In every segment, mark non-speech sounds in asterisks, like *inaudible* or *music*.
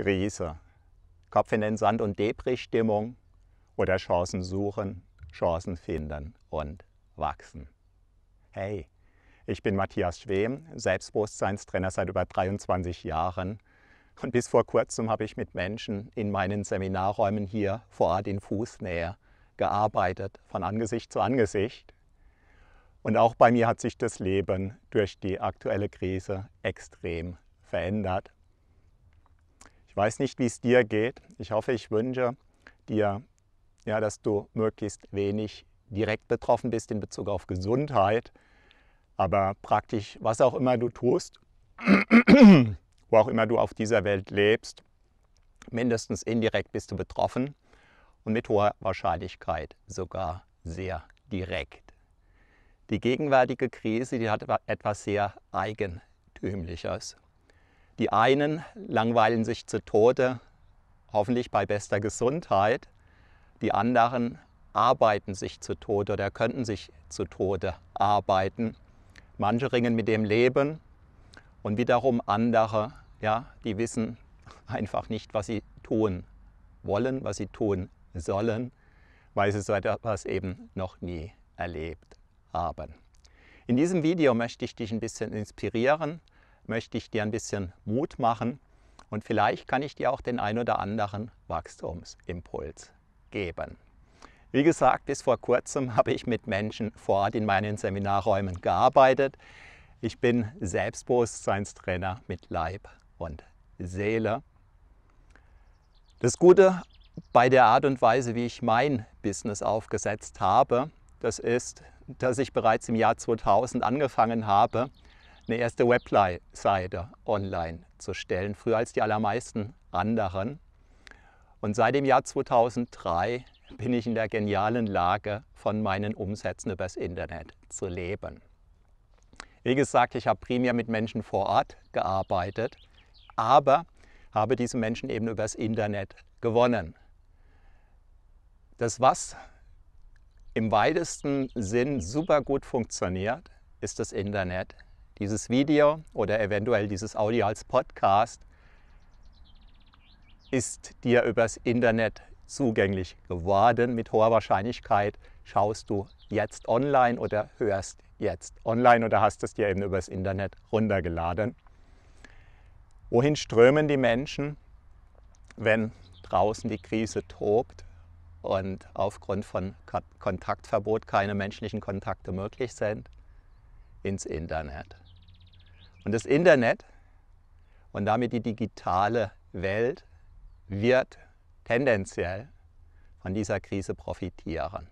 Krise. Kopf in den Sand und debris stimmung oder Chancen suchen, Chancen finden und wachsen. Hey, ich bin Matthias Schwem, Selbstbewusstseinstrainer seit über 23 Jahren. Und bis vor kurzem habe ich mit Menschen in meinen Seminarräumen hier vor Ort in Fußnähe gearbeitet, von Angesicht zu Angesicht. Und auch bei mir hat sich das Leben durch die aktuelle Krise extrem verändert. Ich weiß nicht, wie es dir geht. Ich hoffe, ich wünsche dir, ja, dass du möglichst wenig direkt betroffen bist in Bezug auf Gesundheit. Aber praktisch, was auch immer du tust, *clears throat* wo auch immer du auf dieser Welt lebst, mindestens indirekt bist du betroffen und mit hoher Wahrscheinlichkeit sogar sehr direkt. Die gegenwärtige Krise, die hat etwas sehr Eigentümliches. Die einen langweilen sich zu Tode, hoffentlich bei bester Gesundheit. Die anderen arbeiten sich zu Tode oder könnten sich zu Tode arbeiten. Manche ringen mit dem Leben und wiederum andere, ja, die wissen einfach nicht, was sie tun wollen, was sie tun sollen, weil sie so etwas eben noch nie erlebt haben. In diesem Video möchte ich dich ein bisschen inspirieren, möchte ich dir ein bisschen Mut machen und vielleicht kann ich dir auch den ein oder anderen Wachstumsimpuls geben. Wie gesagt, bis vor kurzem *laughs* habe ich mit Menschen vor Ort in meinen Seminarräumen gearbeitet. Ich bin Selbstbewusstseinstrainer mit Leib und Seele. Das Gute bei der Art und Weise, wie ich mein Business aufgesetzt habe, das ist, dass ich bereits im Jahr 2000 angefangen habe, eine erste Webseite online zu stellen, früher als die allermeisten anderen. Und seit dem Jahr 2003 bin ich in der genialen Lage, von meinen Umsätzen übers Internet zu leben. Wie gesagt, ich habe primär mit Menschen vor Ort gearbeitet, aber habe diese Menschen eben übers Internet gewonnen. Das, was im weitesten Sinn super gut funktioniert, ist das Internet dieses Video oder eventuell dieses Audio als Podcast ist dir übers Internet zugänglich geworden. Mit hoher Wahrscheinlichkeit schaust du jetzt online oder hörst jetzt online oder hast es dir eben übers Internet runtergeladen. Wohin strömen die Menschen, wenn draußen die Krise tobt und aufgrund von Kontaktverbot keine menschlichen Kontakte möglich sind? Ins Internet. Und das Internet und damit die digitale Welt wird tendenziell von dieser Krise profitieren.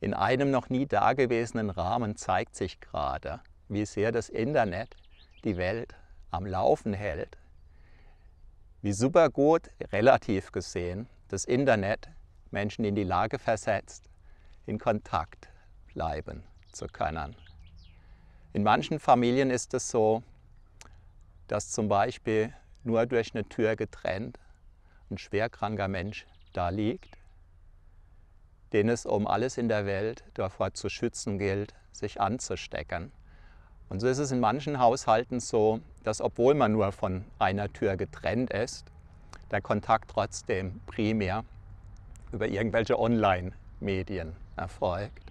In einem noch nie dagewesenen Rahmen zeigt sich gerade, wie sehr das Internet die Welt am Laufen hält, wie supergut, relativ gesehen, das Internet Menschen in die Lage versetzt, in Kontakt bleiben zu können. In manchen Familien ist es so, dass zum Beispiel nur durch eine Tür getrennt ein schwerkranker Mensch da liegt, den es um alles in der Welt davor zu schützen gilt, sich anzustecken. Und so ist es in manchen Haushalten so, dass obwohl man nur von einer Tür getrennt ist, der Kontakt trotzdem primär über irgendwelche Online-Medien erfolgt.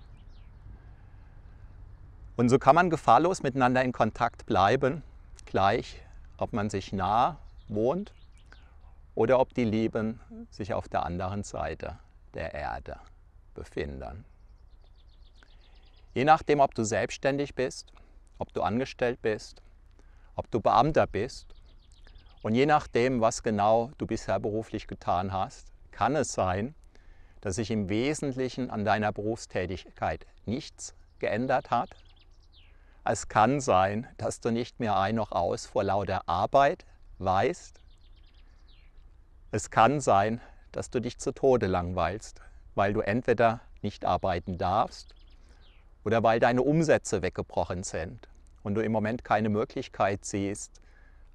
Und so kann man gefahrlos miteinander in Kontakt bleiben, gleich ob man sich nah wohnt oder ob die Lieben sich auf der anderen Seite der Erde befinden. Je nachdem, ob du selbstständig bist, ob du angestellt bist, ob du Beamter bist und je nachdem, was genau du bisher beruflich getan hast, kann es sein, dass sich im Wesentlichen an deiner Berufstätigkeit nichts geändert hat es kann sein, dass du nicht mehr ein noch aus vor lauter Arbeit weißt. Es kann sein, dass du dich zu Tode langweilst, weil du entweder nicht arbeiten darfst oder weil deine Umsätze weggebrochen sind und du im Moment keine Möglichkeit siehst,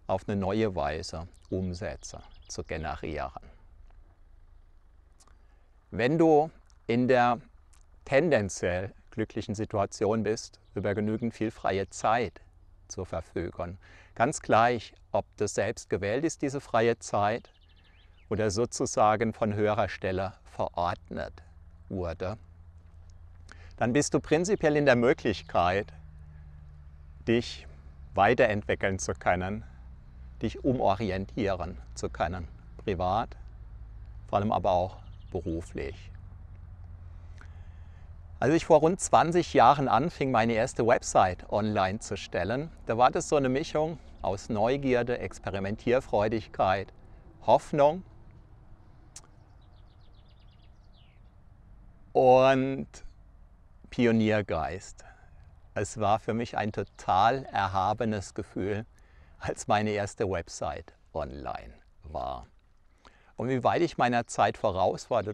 auf eine neue Weise Umsätze zu generieren. Wenn du in der tendenziell glücklichen Situation bist, über genügend viel freie Zeit zur Verfügung. Ganz gleich, ob das selbst gewählt ist, diese freie Zeit, oder sozusagen von höherer Stelle verordnet wurde, dann bist du prinzipiell in der Möglichkeit, dich weiterentwickeln zu können, dich umorientieren zu können, privat, vor allem aber auch beruflich. Als ich vor rund 20 Jahren anfing, meine erste Website online zu stellen, da war das so eine Mischung aus Neugierde, Experimentierfreudigkeit, Hoffnung und Pioniergeist. Es war für mich ein total erhabenes Gefühl, als meine erste Website online war. Und wie weit ich meiner Zeit voraus war,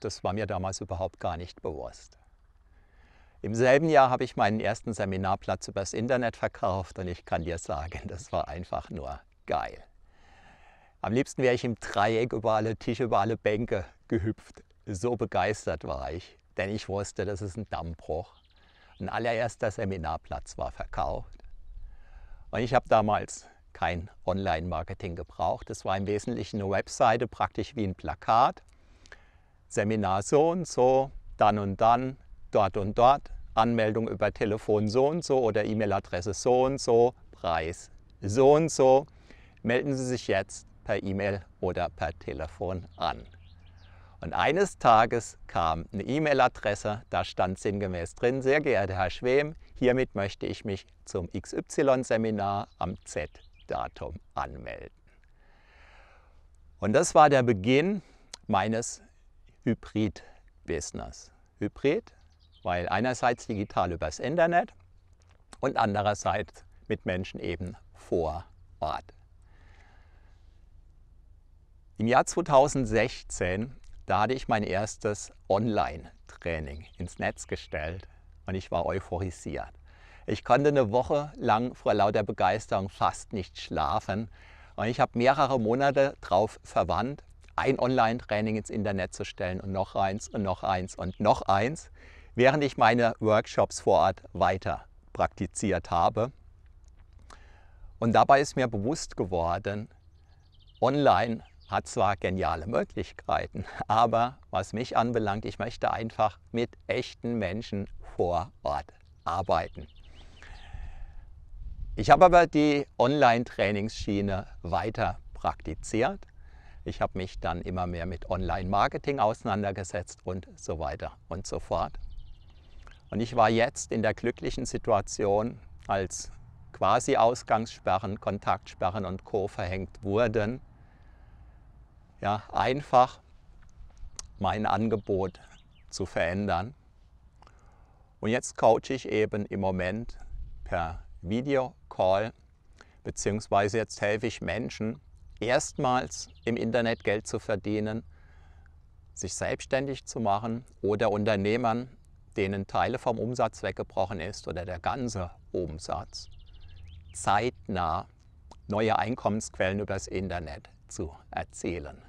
das war mir damals überhaupt gar nicht bewusst. Im selben Jahr habe ich meinen ersten Seminarplatz übers Internet verkauft und ich kann dir sagen, *laughs* das war einfach nur geil. Am liebsten wäre ich im Dreieck über alle Tische, über alle Bänke gehüpft. So begeistert war ich, denn ich wusste, das ist ein Dammbruch. Ein allererster Seminarplatz war verkauft. Und ich habe damals kein Online-Marketing gebraucht. Es war im Wesentlichen eine Webseite, praktisch wie ein Plakat. Seminar so und so, dann und dann, dort und dort. Anmeldung über Telefon so und so oder E-Mail-Adresse so und so, Preis so und so. Melden Sie sich jetzt per E-Mail oder per Telefon an. Und eines Tages kam eine E-Mail-Adresse, da stand sinngemäß drin, sehr geehrter Herr Schwem, hiermit möchte ich mich zum XY-Seminar am Z-Datum anmelden. Und das war der Beginn meines Hybrid-Business. Hybrid weil einerseits digital übers Internet und andererseits mit Menschen eben vor Ort. Im Jahr 2016, da hatte ich mein erstes Online-Training ins Netz gestellt und ich war euphorisiert. Ich konnte eine Woche lang vor lauter Begeisterung fast nicht schlafen und ich habe mehrere Monate darauf verwandt, ein Online-Training ins Internet zu stellen und noch eins und noch eins und noch eins. Während ich meine Workshops vor Ort weiter praktiziert habe. Und dabei ist mir bewusst geworden, online hat zwar geniale Möglichkeiten, *laughs* aber was mich anbelangt, ich möchte einfach mit echten Menschen vor Ort arbeiten. Ich habe aber die Online-Trainingsschiene weiter praktiziert. Ich habe mich dann immer mehr mit Online-Marketing auseinandergesetzt und so weiter und so fort. Und ich war jetzt in der glücklichen Situation, als quasi Ausgangssperren, Kontaktsperren und Co. verhängt wurden, ja, einfach mein Angebot zu verändern. Und jetzt coache ich eben im Moment per Videocall, beziehungsweise jetzt helfe ich Menschen, erstmals im Internet Geld zu verdienen, sich selbstständig zu machen oder Unternehmern denen Teile vom Umsatz weggebrochen ist oder der ganze Umsatz, zeitnah neue Einkommensquellen übers Internet zu erzielen.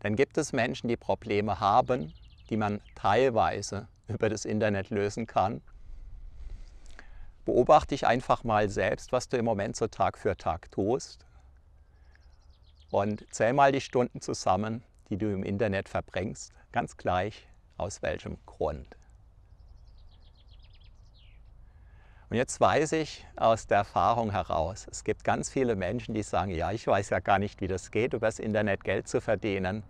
Dann gibt es Menschen, die Probleme haben, die man teilweise über das Internet lösen kann. Beobachte dich einfach mal selbst, was du im Moment so Tag für Tag tust und zähl mal die Stunden zusammen, die du im Internet verbringst, ganz gleich, aus welchem Grund? Und jetzt weiß ich aus der Erfahrung heraus, es gibt ganz viele Menschen, die sagen, ja, ich weiß ja gar nicht, wie das geht, über das Internet Geld zu verdienen.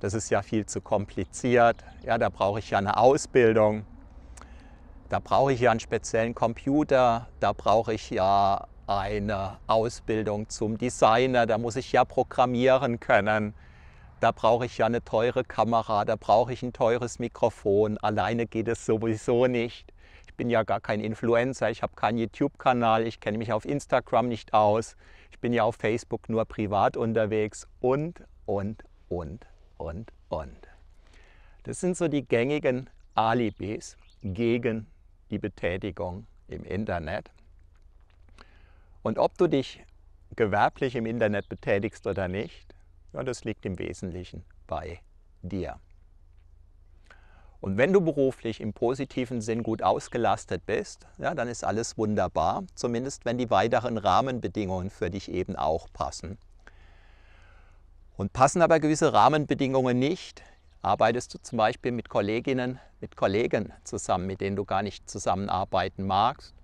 Das ist ja viel zu kompliziert. Ja, da brauche ich ja eine Ausbildung. Da brauche ich ja einen speziellen Computer. Da brauche ich ja eine Ausbildung zum Designer. Da muss ich ja programmieren können da brauche ich ja eine teure Kamera, da brauche ich ein teures Mikrofon, alleine geht es sowieso nicht. Ich bin ja gar kein Influencer, ich habe keinen YouTube-Kanal, ich kenne mich auf Instagram nicht aus, ich bin ja auf Facebook nur privat unterwegs und, und, und, und, und. Das sind so die gängigen Alibis gegen die Betätigung im Internet. Und ob du dich gewerblich im Internet betätigst oder nicht, ja, das liegt im Wesentlichen bei dir. Und wenn du beruflich im positiven Sinn gut ausgelastet bist, ja, dann ist alles wunderbar, zumindest wenn die weiteren Rahmenbedingungen für dich eben auch passen. Und passen aber gewisse Rahmenbedingungen nicht, arbeitest du zum Beispiel mit Kolleginnen, mit Kollegen zusammen, mit denen du gar nicht zusammenarbeiten magst,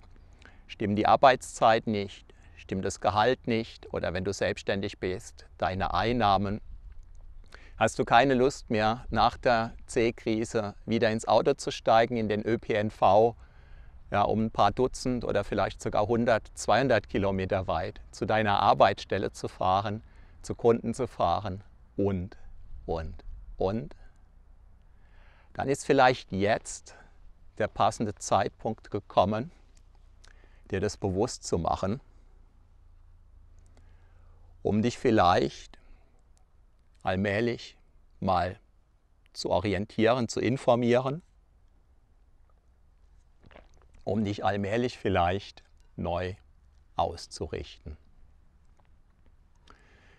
stimmen die Arbeitszeiten nicht, stimmt das Gehalt nicht oder wenn du selbstständig bist, deine Einnahmen. Hast du keine Lust mehr, nach der C-Krise wieder ins Auto zu steigen, in den ÖPNV, ja, um ein paar Dutzend oder vielleicht sogar 100, 200 Kilometer weit zu deiner Arbeitsstelle zu fahren, zu Kunden zu fahren und, und, und? Dann ist vielleicht jetzt der passende Zeitpunkt gekommen, dir das bewusst zu machen um dich vielleicht allmählich mal zu orientieren, zu informieren, um dich allmählich vielleicht neu auszurichten.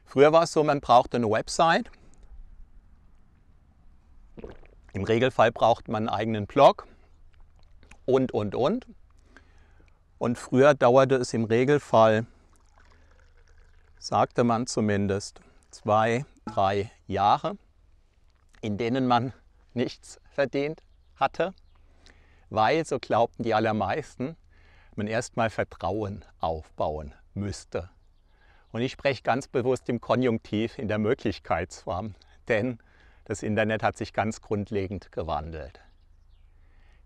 Früher war es so, man brauchte eine Website. Im Regelfall braucht man einen eigenen Blog und, und, und. Und früher dauerte es im Regelfall sagte man zumindest, zwei, drei Jahre, in denen man nichts verdient hatte, weil, so glaubten die allermeisten, man erstmal Vertrauen aufbauen müsste. Und ich spreche ganz bewusst im Konjunktiv in der Möglichkeitsform, denn das Internet hat sich ganz grundlegend gewandelt.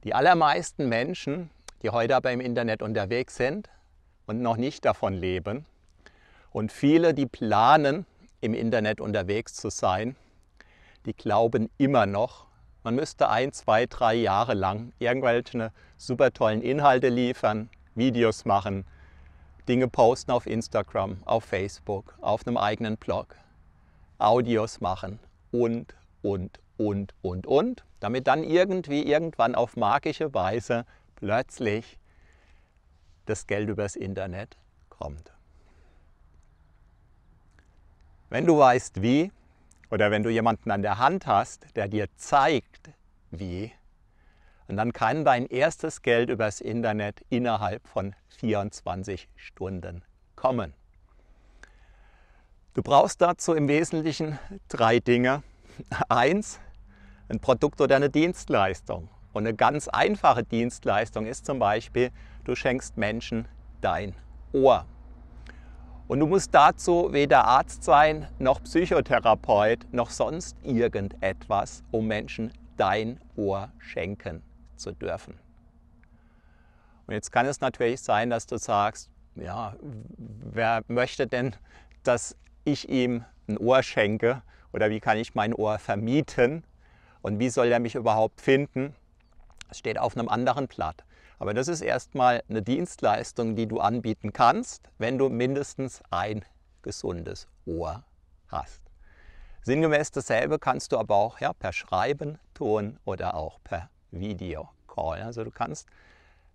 Die allermeisten Menschen, die heute aber im Internet unterwegs sind und noch nicht davon leben, und viele, die planen, im Internet unterwegs zu sein, die glauben immer noch, man müsste ein, zwei, drei Jahre lang irgendwelche super tollen Inhalte liefern, Videos machen, Dinge posten auf Instagram, auf Facebook, auf einem eigenen Blog, Audios machen und, und, und, und, und, damit dann irgendwie irgendwann auf magische Weise plötzlich das Geld übers Internet kommt. Wenn du weißt wie oder wenn du jemanden an der Hand hast, der dir zeigt wie, und dann kann dein erstes Geld übers Internet innerhalb von 24 Stunden kommen. Du brauchst dazu im Wesentlichen drei Dinge. *laughs* Eins, ein Produkt oder eine Dienstleistung. Und eine ganz einfache Dienstleistung ist zum Beispiel, du schenkst Menschen dein Ohr. Und du musst dazu weder Arzt sein, noch Psychotherapeut, noch sonst irgendetwas, um Menschen dein Ohr schenken zu dürfen. Und jetzt kann es natürlich sein, dass du sagst, ja, wer möchte denn, dass ich ihm ein Ohr schenke oder wie kann ich mein Ohr vermieten und wie soll er mich überhaupt finden? Es steht auf einem anderen Blatt. Aber das ist erstmal eine Dienstleistung, die du anbieten kannst, wenn du mindestens ein gesundes Ohr hast. Sinngemäß dasselbe kannst du aber auch ja, per Schreiben, tun oder auch per Videocall. Also du kannst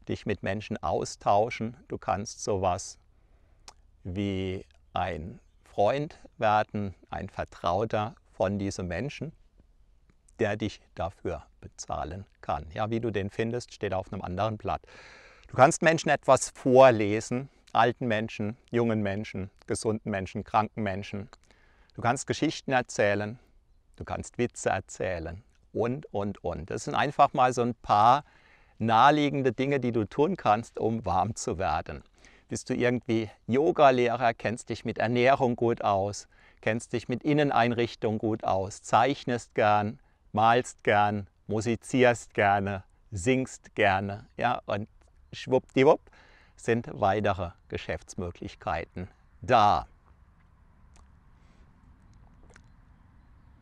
dich mit Menschen austauschen, du kannst sowas wie ein Freund werden, ein Vertrauter von diesem Menschen der dich dafür bezahlen kann. Ja, wie du den findest, steht auf einem anderen Blatt. Du kannst Menschen etwas vorlesen, alten Menschen, jungen Menschen, gesunden Menschen, kranken Menschen. Du kannst Geschichten erzählen, du kannst Witze erzählen und, und, und. Das sind einfach mal so ein paar naheliegende Dinge, die du tun kannst, um warm zu werden. Bist du irgendwie Yoga-Lehrer, kennst dich mit Ernährung gut aus, kennst dich mit Inneneinrichtung gut aus, zeichnest gern, malst gern, musizierst gerne, singst gerne. Ja, und schwuppdiwupp sind weitere Geschäftsmöglichkeiten da.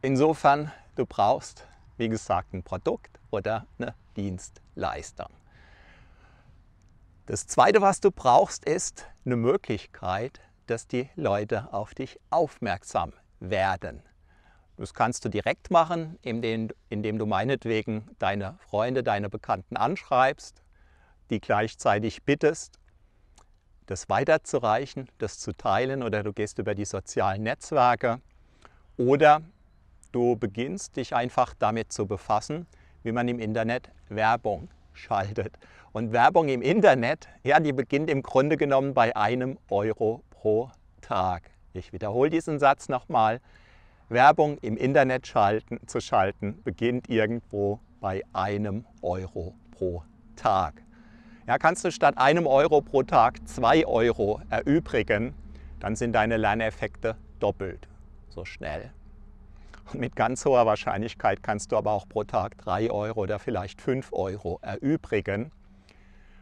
Insofern, du brauchst, wie gesagt, ein Produkt oder eine Dienstleistung. Das Zweite, was du brauchst, ist eine Möglichkeit, dass die Leute auf dich aufmerksam werden. Das kannst du direkt machen, indem, indem du meinetwegen deine Freunde, deine Bekannten anschreibst, die gleichzeitig bittest, das weiterzureichen, das zu teilen oder du gehst über die sozialen Netzwerke oder du beginnst dich einfach damit zu befassen, wie man im Internet Werbung schaltet. Und Werbung im Internet, ja, die beginnt im Grunde genommen bei einem Euro pro Tag. Ich wiederhole diesen Satz nochmal. Werbung im Internet schalten, zu schalten beginnt irgendwo bei einem Euro pro Tag. Ja, kannst du statt einem Euro pro Tag zwei Euro erübrigen, dann sind deine Lerneffekte doppelt so schnell. Und mit ganz hoher Wahrscheinlichkeit kannst du aber auch pro Tag drei Euro oder vielleicht fünf Euro erübrigen.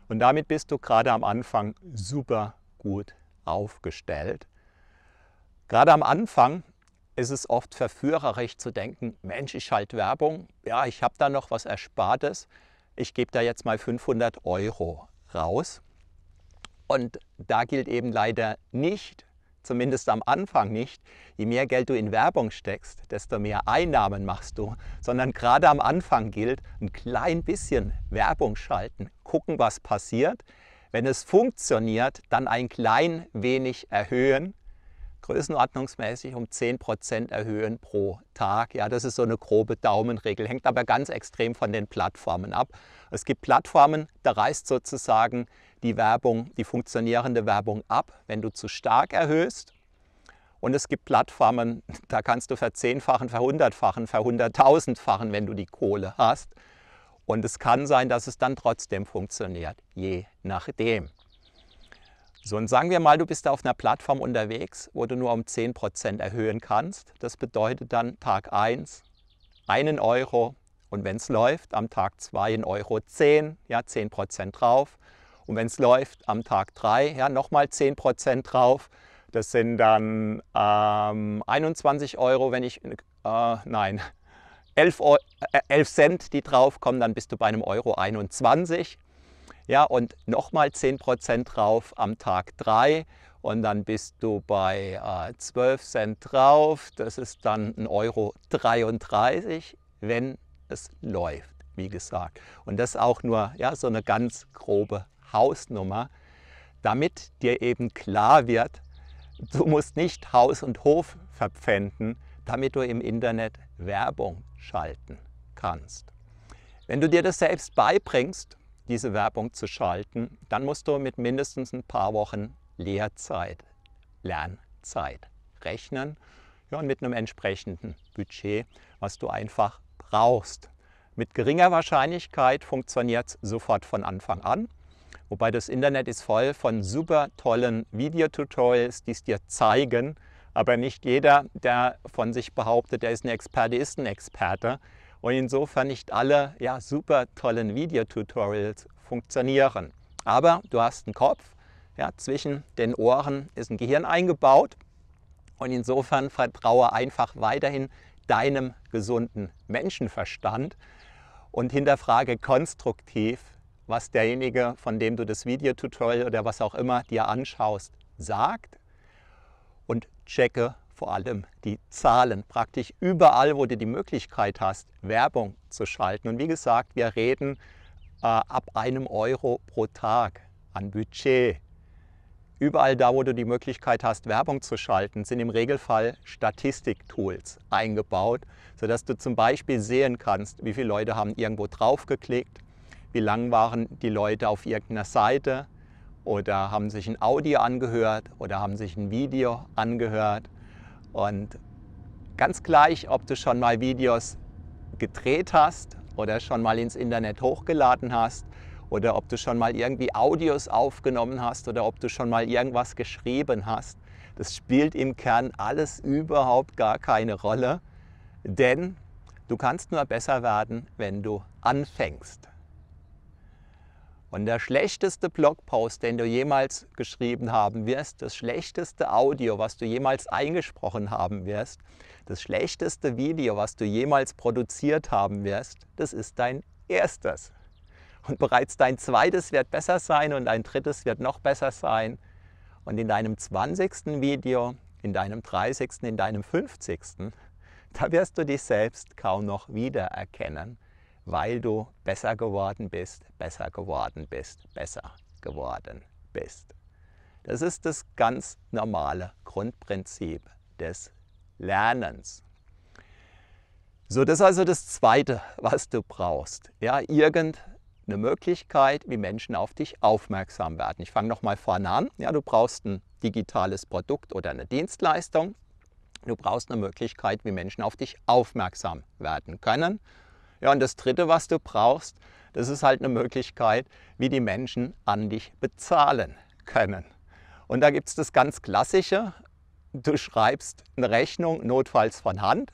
Und damit bist du gerade am Anfang super gut aufgestellt. Gerade am Anfang ist es oft verführerisch zu denken, Mensch, ich schalte Werbung, ja, ich habe da noch was Erspartes, ich gebe da jetzt mal 500 Euro raus. Und da gilt eben leider nicht, zumindest am Anfang nicht, je mehr Geld du in Werbung steckst, desto mehr Einnahmen machst du, sondern gerade am Anfang gilt, ein klein bisschen Werbung schalten, gucken, was passiert. Wenn es funktioniert, dann ein klein wenig erhöhen größenordnungsmäßig um 10% erhöhen pro Tag. Ja, das ist so eine grobe Daumenregel, hängt aber ganz extrem von den Plattformen ab. Es gibt Plattformen, da reißt sozusagen die Werbung, die funktionierende Werbung ab, wenn du zu stark erhöhst. Und es gibt Plattformen, da kannst du verzehnfachen, verhundertfachen, verhunderttausendfachen, wenn du die Kohle hast. Und es kann sein, dass es dann trotzdem funktioniert, je nachdem. So, und sagen wir mal, du bist auf einer Plattform unterwegs, wo du nur um 10% erhöhen kannst. Das bedeutet dann Tag 1 einen Euro und wenn es läuft, am Tag 2 1,10 Euro, 10, ja, 10% drauf. Und wenn es läuft, am Tag 3 ja, nochmal 10% drauf. Das sind dann ähm, 21 Euro, wenn ich, äh, nein, 11, Euro, äh, 11 Cent, die draufkommen, dann bist du bei einem Euro 21. Ja, und nochmal 10% drauf am Tag 3 und dann bist du bei äh, 12 Cent drauf. Das ist dann 1,33 Euro, 33, wenn es läuft, wie gesagt. Und das auch nur ja, so eine ganz grobe Hausnummer, damit dir eben klar wird, du musst nicht Haus und Hof verpfänden, damit du im Internet Werbung schalten kannst. Wenn du dir das selbst beibringst, diese Werbung zu schalten, dann musst du mit mindestens ein paar Wochen Lehrzeit, Lernzeit rechnen ja, und mit einem entsprechenden Budget, was du einfach brauchst. Mit geringer Wahrscheinlichkeit funktioniert es sofort von Anfang an. Wobei das Internet ist voll von super tollen Videotutorials, die es dir zeigen. Aber nicht jeder, der von sich behauptet, der ist ein Experte, ist ein Experte und insofern nicht alle ja, super tollen Videotutorials funktionieren. Aber du hast einen Kopf, ja, zwischen den Ohren ist ein Gehirn eingebaut und insofern vertraue einfach weiterhin deinem gesunden Menschenverstand und hinterfrage konstruktiv, was derjenige, von dem du das Videotutorial oder was auch immer dir anschaust, sagt und checke vor allem die Zahlen. Praktisch überall, wo du die Möglichkeit hast, Werbung zu schalten. Und wie gesagt, wir reden äh, ab einem Euro pro Tag an Budget. Überall da, wo du die Möglichkeit hast, Werbung zu schalten, sind im Regelfall Statistiktools eingebaut, sodass du zum Beispiel sehen kannst, wie viele Leute haben irgendwo draufgeklickt, wie lang waren die Leute auf irgendeiner Seite oder haben sich ein Audio angehört oder haben sich ein Video angehört und ganz gleich, ob du schon mal Videos gedreht hast oder schon mal ins Internet hochgeladen hast oder ob du schon mal irgendwie Audios aufgenommen hast oder ob du schon mal irgendwas geschrieben hast, das spielt im Kern alles überhaupt gar keine Rolle, denn du kannst nur besser werden, wenn du anfängst. Und der schlechteste Blogpost, den du jemals geschrieben haben wirst, das schlechteste Audio, was du jemals eingesprochen haben wirst, das schlechteste Video, was du jemals produziert haben wirst, das ist dein erstes. Und bereits dein zweites wird besser sein und dein drittes wird noch besser sein. Und in deinem 20. Video, in deinem 30., in deinem 50., da wirst du dich selbst kaum noch wiedererkennen weil du besser geworden bist, besser geworden bist, besser geworden bist. Das ist das ganz normale Grundprinzip des Lernens. So, das ist also das Zweite, was du brauchst. Ja, irgendeine Möglichkeit, wie Menschen auf dich aufmerksam werden. Ich fange nochmal vorne an. Ja, du brauchst ein digitales Produkt oder eine Dienstleistung. Du brauchst eine Möglichkeit, wie Menschen auf dich aufmerksam werden können. Ja, und das Dritte, was du brauchst, das ist halt eine Möglichkeit, wie die Menschen an dich bezahlen können. Und da gibt es das ganz Klassische. Du schreibst eine Rechnung notfalls von Hand,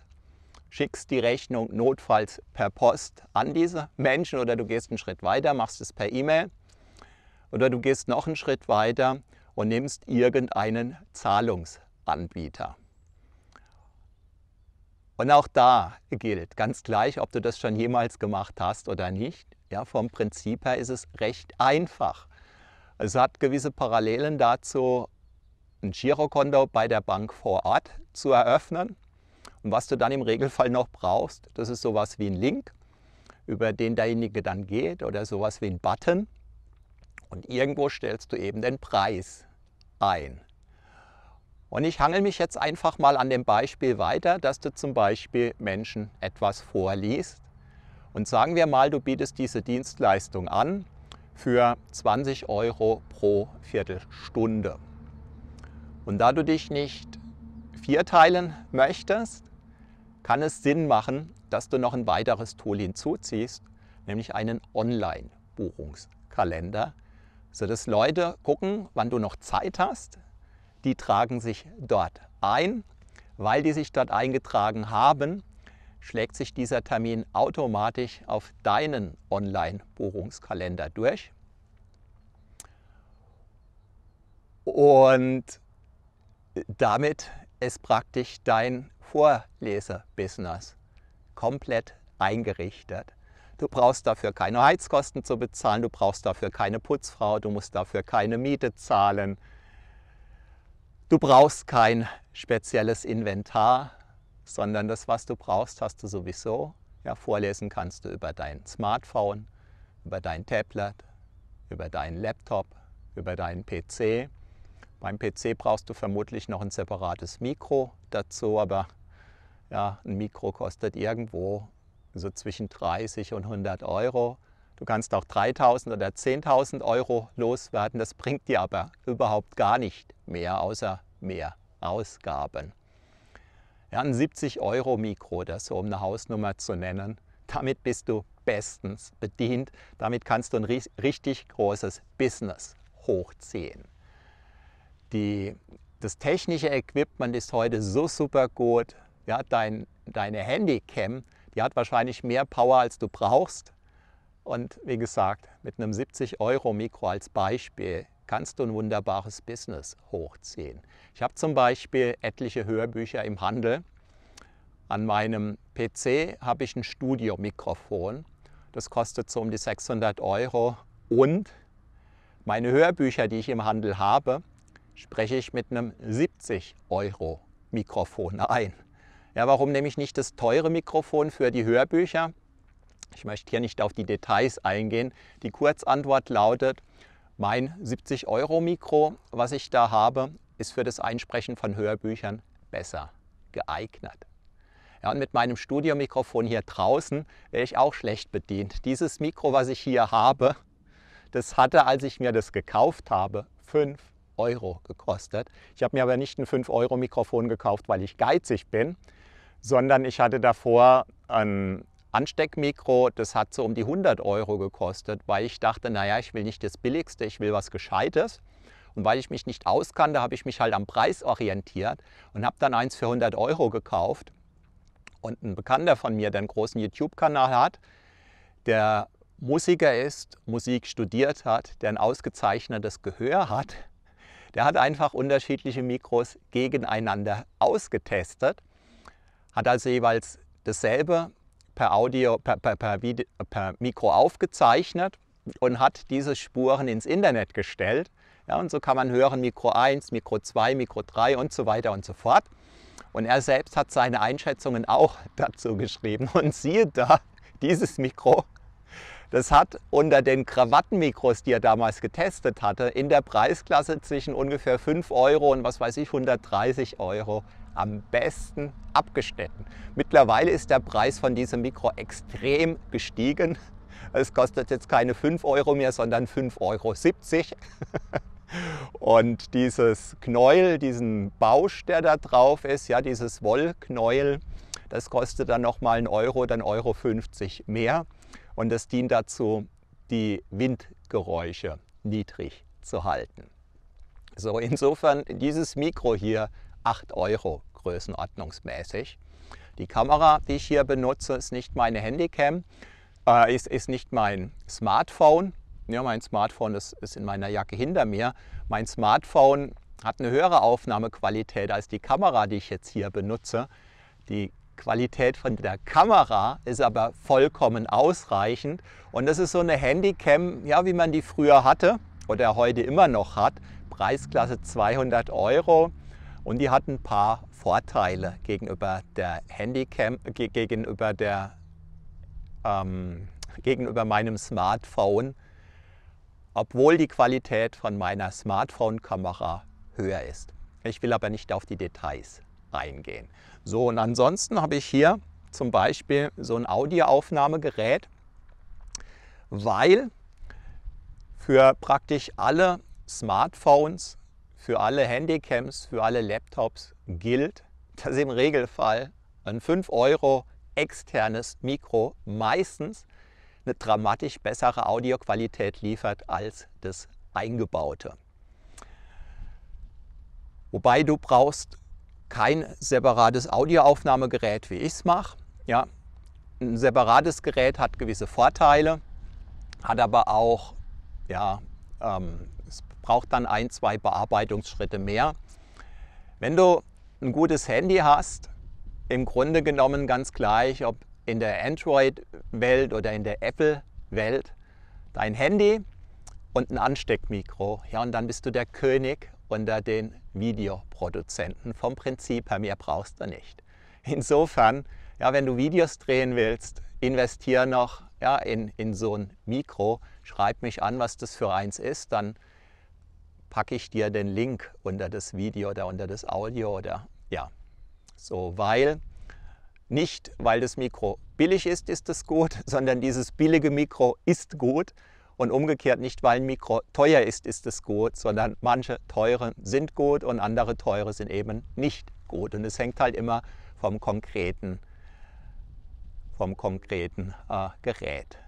schickst die Rechnung notfalls per Post an diese Menschen oder du gehst einen Schritt weiter, machst es per E-Mail oder du gehst noch einen Schritt weiter und nimmst irgendeinen Zahlungsanbieter. Und auch da gilt ganz gleich, ob du das schon jemals gemacht hast oder nicht. Ja, vom Prinzip her ist es recht einfach. Es hat gewisse Parallelen dazu, ein Girokonto bei der Bank vor Ort zu eröffnen. Und was du dann im Regelfall noch brauchst, das ist sowas wie ein Link, über den derjenige dann geht oder sowas wie ein Button. Und irgendwo stellst du eben den Preis ein. Und ich hangel mich jetzt einfach mal an dem Beispiel weiter, dass du zum Beispiel Menschen etwas vorliest. Und sagen wir mal, du bietest diese Dienstleistung an für 20 Euro pro Viertelstunde. Und da du dich nicht vierteilen möchtest, kann es Sinn machen, dass du noch ein weiteres Tool hinzuziehst, nämlich einen Online-Buchungskalender, sodass Leute gucken, wann du noch Zeit hast, die tragen sich dort ein. Weil die sich dort eingetragen haben, schlägt sich dieser Termin automatisch auf deinen Online-Buchungskalender durch. Und damit ist praktisch dein Vorlesebusiness komplett eingerichtet. Du brauchst dafür keine Heizkosten zu bezahlen, du brauchst dafür keine Putzfrau, du musst dafür keine Miete zahlen, Du brauchst kein spezielles Inventar, sondern das, was du brauchst, hast du sowieso. Ja, vorlesen kannst du über dein Smartphone, über dein Tablet, über deinen Laptop, über deinen PC. Beim PC brauchst du vermutlich noch ein separates Mikro dazu, aber ja, ein Mikro kostet irgendwo so zwischen 30 und 100 Euro. Du kannst auch 3000 oder 10.000 Euro loswerden, das bringt dir aber überhaupt gar nicht mehr außer mehr Ausgaben. Ja, ein 70-Euro-Mikro, das so um eine Hausnummer zu nennen, damit bist du bestens bedient. Damit kannst du ein richtig großes Business hochziehen. Die, das technische Equipment ist heute so super gut. Ja, dein, deine Handycam, die hat wahrscheinlich mehr Power, als du brauchst. Und wie gesagt, mit einem 70-Euro-Mikro als Beispiel kannst du ein wunderbares Business hochziehen. Ich habe zum Beispiel etliche Hörbücher im Handel. An meinem PC habe ich ein Studiomikrofon. Das kostet so um die 600 Euro. Und meine Hörbücher, die ich im Handel habe, spreche ich mit einem 70 Euro Mikrofon ein. Ja, warum nehme ich nicht das teure Mikrofon für die Hörbücher? Ich möchte hier nicht auf die Details eingehen. Die Kurzantwort lautet, mein 70-Euro-Mikro, was ich da habe, ist für das Einsprechen von Hörbüchern besser geeignet. Ja, und mit meinem Studiomikrofon hier draußen wäre ich auch schlecht bedient. Dieses Mikro, was ich hier habe, das hatte, als ich mir das gekauft habe, 5 Euro gekostet. Ich habe mir aber nicht ein 5-Euro-Mikrofon gekauft, weil ich geizig bin, sondern ich hatte davor ein Ansteckmikro, das hat so um die 100 Euro gekostet, weil ich dachte, naja, ich will nicht das Billigste, ich will was Gescheites. Und weil ich mich nicht auskannte, habe ich mich halt am Preis orientiert und habe dann eins für 100 Euro gekauft. Und ein Bekannter von mir, der einen großen YouTube-Kanal hat, der Musiker ist, Musik studiert hat, der ein ausgezeichnetes Gehör hat, der hat einfach unterschiedliche Mikros gegeneinander ausgetestet, hat also jeweils dasselbe per, Audio, per, per, per, Video, per Mikro aufgezeichnet und hat diese Spuren ins Internet gestellt. Ja, und so kann man hören Mikro 1, Mikro 2, Mikro 3 und so weiter und so fort. Und er selbst hat seine Einschätzungen auch *laughs* dazu geschrieben. Und siehe da, dieses Mikro, das hat unter den Krawattenmikros, die er damals getestet hatte, in der Preisklasse zwischen ungefähr 5 Euro und was weiß ich, 130 Euro am besten abgeschnitten. Mittlerweile ist der Preis von diesem Mikro extrem gestiegen. Es kostet jetzt keine 5 Euro mehr, sondern 5,70 Euro. *laughs* Und dieses Knäuel, diesen Bausch, der da drauf ist, ja, dieses Wollknäuel, das kostet dann nochmal einen Euro, dann 1,50 Euro mehr. Und das dient dazu, die Windgeräusche niedrig zu halten. So, insofern, dieses Mikro hier 8 Euro größenordnungsmäßig. Die Kamera, die ich hier benutze, ist nicht meine Handycam, äh, ist, ist nicht mein Smartphone. Ja, mein Smartphone ist, ist in meiner Jacke hinter mir. Mein Smartphone hat eine höhere Aufnahmequalität als die Kamera, die ich jetzt hier benutze. Die Qualität von der Kamera ist aber vollkommen ausreichend. Und das ist so eine Handycam, ja, wie man die früher hatte oder heute immer noch hat. Preisklasse 200 Euro. Und die hat ein paar Vorteile gegenüber der Handycam, gegenüber, der, ähm, gegenüber meinem Smartphone, obwohl die Qualität von meiner Smartphone-Kamera höher ist. Ich will aber nicht auf die Details eingehen. So, und ansonsten habe ich hier zum Beispiel so ein Audioaufnahmegerät, weil für praktisch alle Smartphones für alle Handycams, für alle Laptops gilt, dass im Regelfall ein 5 Euro externes Mikro meistens eine dramatisch bessere Audioqualität liefert als das eingebaute. Wobei du brauchst kein separates Audioaufnahmegerät, wie ich es mache. Ja, ein separates Gerät hat gewisse Vorteile, hat aber auch ja, ähm, braucht dann ein, zwei Bearbeitungsschritte mehr. Wenn du ein gutes Handy hast, im Grunde genommen ganz gleich, ob in der Android-Welt oder in der Apple-Welt, dein Handy und ein Ansteckmikro. Ja, und dann bist du der König unter den Videoproduzenten. Vom Prinzip her, mehr brauchst du nicht. Insofern, ja, wenn du Videos drehen willst, investiere noch ja, in, in so ein Mikro. Schreib mich an, was das für eins ist, dann packe ich dir den Link unter das Video oder unter das Audio oder ja. So, weil nicht, weil das Mikro billig ist, ist es gut, *laughs* sondern dieses billige Mikro ist gut und umgekehrt nicht, weil ein Mikro teuer ist, ist es gut, sondern manche teure sind gut und andere teure sind eben nicht gut. Und es hängt halt immer vom konkreten, vom konkreten äh, Gerät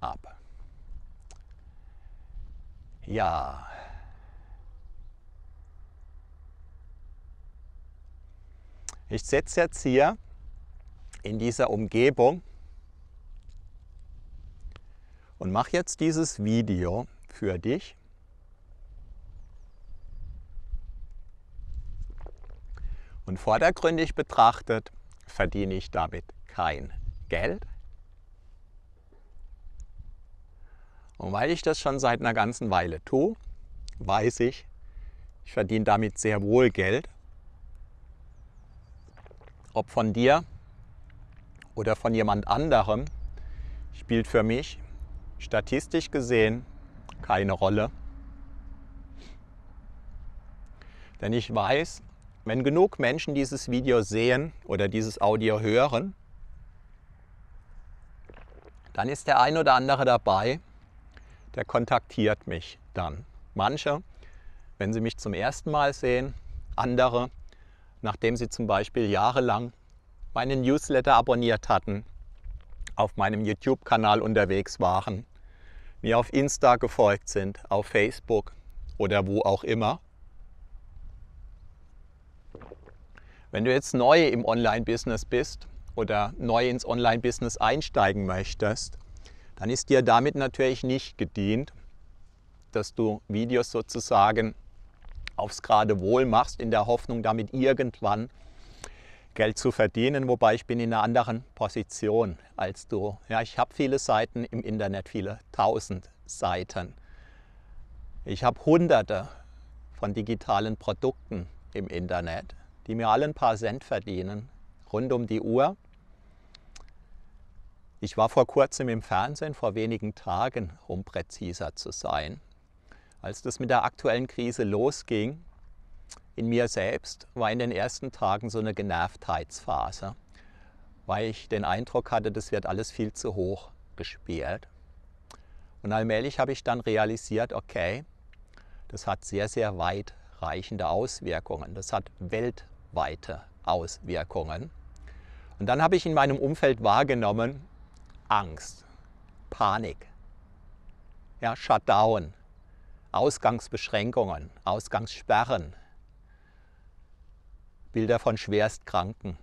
ab. Ja. Ich sitze jetzt hier in dieser Umgebung und mache jetzt dieses Video für dich. Und vordergründig betrachtet verdiene ich damit kein Geld. Und weil ich das schon seit einer ganzen Weile tue, weiß ich, ich verdiene damit sehr wohl Geld ob von dir oder von jemand anderem, spielt für mich statistisch gesehen keine Rolle. Denn ich weiß, wenn genug Menschen dieses Video sehen oder dieses Audio hören, dann ist der ein oder andere dabei, der kontaktiert mich dann. Manche, wenn sie mich zum ersten Mal sehen, andere, nachdem sie zum Beispiel jahrelang meinen Newsletter abonniert hatten, auf meinem YouTube-Kanal unterwegs waren, mir auf Insta gefolgt sind, auf Facebook oder wo auch immer. Wenn du jetzt neu im Online-Business bist oder neu ins Online-Business einsteigen möchtest, dann ist dir damit natürlich nicht gedient, dass du Videos sozusagen aufs gerade Wohl machst, in der Hoffnung, damit irgendwann Geld zu verdienen. Wobei ich bin in einer anderen Position als du. Ja, ich habe viele Seiten im Internet, viele tausend Seiten. Ich habe hunderte von digitalen Produkten im Internet, die mir alle ein paar Cent verdienen, rund um die Uhr. Ich war vor kurzem im Fernsehen, vor wenigen Tagen, um präziser zu sein. Als das mit der aktuellen Krise losging, in mir selbst war in den ersten Tagen so eine Genervtheitsphase, weil ich den Eindruck hatte, das wird alles viel zu hoch gespielt. Und allmählich habe ich dann realisiert, okay, das hat sehr, sehr weitreichende Auswirkungen. Das hat weltweite Auswirkungen. Und dann habe ich in meinem Umfeld wahrgenommen, Angst, Panik, ja, Shutdown, Ausgangsbeschränkungen, Ausgangssperren, Bilder von Schwerstkranken,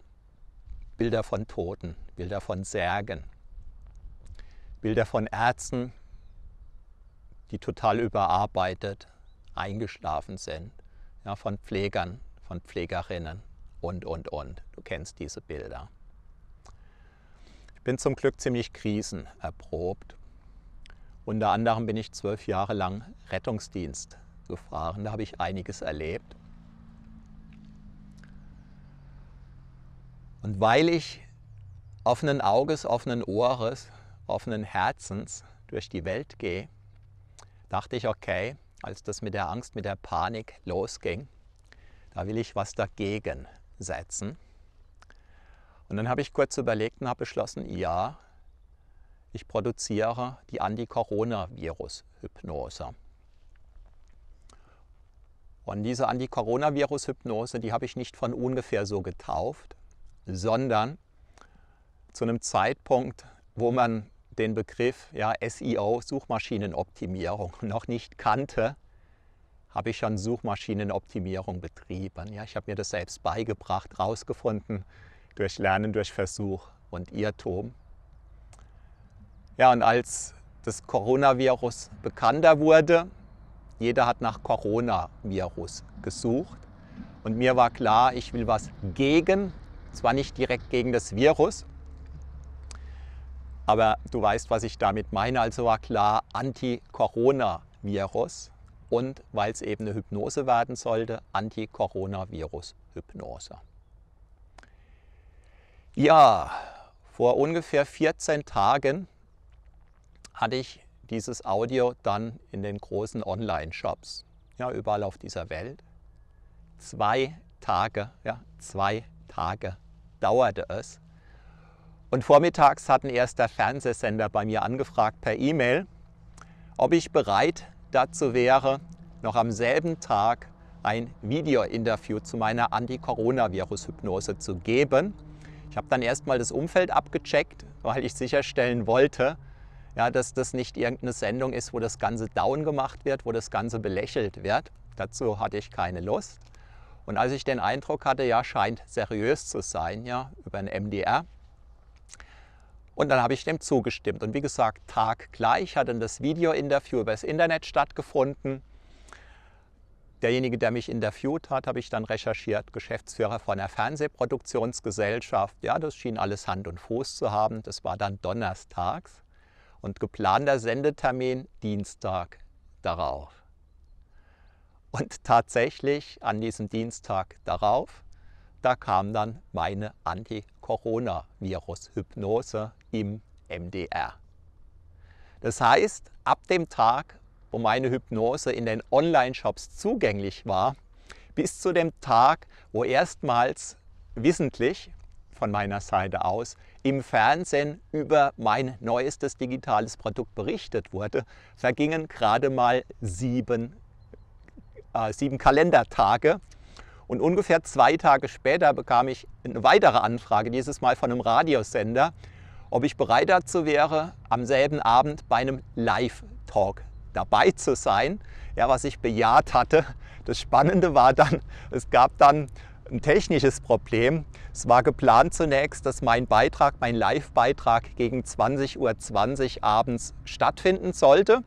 Bilder von Toten, Bilder von Särgen, Bilder von Ärzten, die total überarbeitet, eingeschlafen sind, ja, von Pflegern, von Pflegerinnen und, und, und. Du kennst diese Bilder. Ich bin zum Glück ziemlich krisenerprobt unter anderem bin ich zwölf Jahre lang Rettungsdienst gefahren. Da habe ich einiges erlebt. Und weil ich offenen Auges, offenen Ohres, offenen Herzens durch die Welt gehe, dachte ich, okay, als das mit der Angst, mit der Panik losging, da will ich was dagegen setzen. Und dann habe ich kurz überlegt und habe beschlossen, ja, ich produziere die Anti-Coronavirus-Hypnose. Und diese Anti-Coronavirus-Hypnose, die habe ich nicht von ungefähr so getauft, sondern zu einem Zeitpunkt, wo man den Begriff ja, SEO, Suchmaschinenoptimierung, *laughs* noch nicht kannte, habe ich schon Suchmaschinenoptimierung betrieben. Ja, ich habe mir das selbst beigebracht, rausgefunden durch Lernen, durch Versuch und Irrtum. Ja, und als das Coronavirus bekannter wurde, jeder hat nach Coronavirus gesucht. Und mir war klar, ich will was gegen, zwar nicht direkt gegen das Virus, aber du weißt, was ich damit meine. Also war klar, Anti-Coronavirus und weil es eben eine Hypnose werden sollte, Anti-Coronavirus-Hypnose. Ja, vor ungefähr 14 Tagen hatte ich dieses Audio dann in den großen Online-Shops, ja, überall auf dieser Welt. Zwei Tage, ja, zwei Tage dauerte es. Und vormittags hat ein erster Fernsehsender bei mir angefragt per E-Mail, ob ich bereit dazu wäre, noch am selben Tag ein Video-Interview zu meiner Anti-Coronavirus-Hypnose zu geben. Ich habe dann erstmal das Umfeld abgecheckt, weil ich sicherstellen wollte, ja, dass das nicht irgendeine Sendung ist, wo das Ganze down gemacht wird, wo das Ganze belächelt wird. Dazu hatte ich keine Lust. Und als ich den Eindruck hatte, ja, scheint seriös zu sein, ja, über ein MDR. Und dann habe ich dem zugestimmt. Und wie gesagt, taggleich hat dann das Video-Interview übers Internet stattgefunden. Derjenige, der mich interviewt hat, habe ich dann recherchiert, Geschäftsführer von einer Fernsehproduktionsgesellschaft. Ja, das schien alles Hand und Fuß zu haben. Das war dann donnerstags und geplanter Sendetermin Dienstag darauf. Und tatsächlich an diesem Dienstag darauf, da kam dann meine Anti-Corona-Virus-Hypnose im MDR. Das heißt, ab dem Tag, wo meine Hypnose in den Online-Shops zugänglich war, bis zu dem Tag, wo erstmals wissentlich von meiner Seite aus im Fernsehen über mein neuestes digitales Produkt berichtet wurde, vergingen gerade mal sieben, äh, sieben Kalendertage. Und ungefähr zwei Tage später bekam ich eine weitere Anfrage, dieses Mal von einem Radiosender, ob ich bereit dazu wäre, am selben Abend bei einem Live-Talk dabei zu sein, ja, was ich bejaht hatte. Das Spannende war dann, es gab dann ein technisches Problem. Es war geplant zunächst, dass mein Beitrag, mein Live-Beitrag gegen 20.20 Uhr 20 abends stattfinden sollte.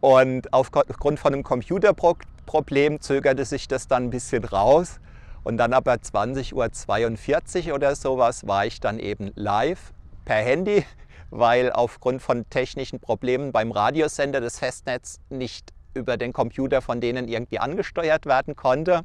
Und aufgrund von einem Computerproblem zögerte sich das dann ein bisschen raus. Und dann aber 20.42 Uhr oder sowas war ich dann eben live per Handy, weil aufgrund von technischen Problemen beim Radiosender das Festnetz nicht über den Computer von denen irgendwie angesteuert werden konnte.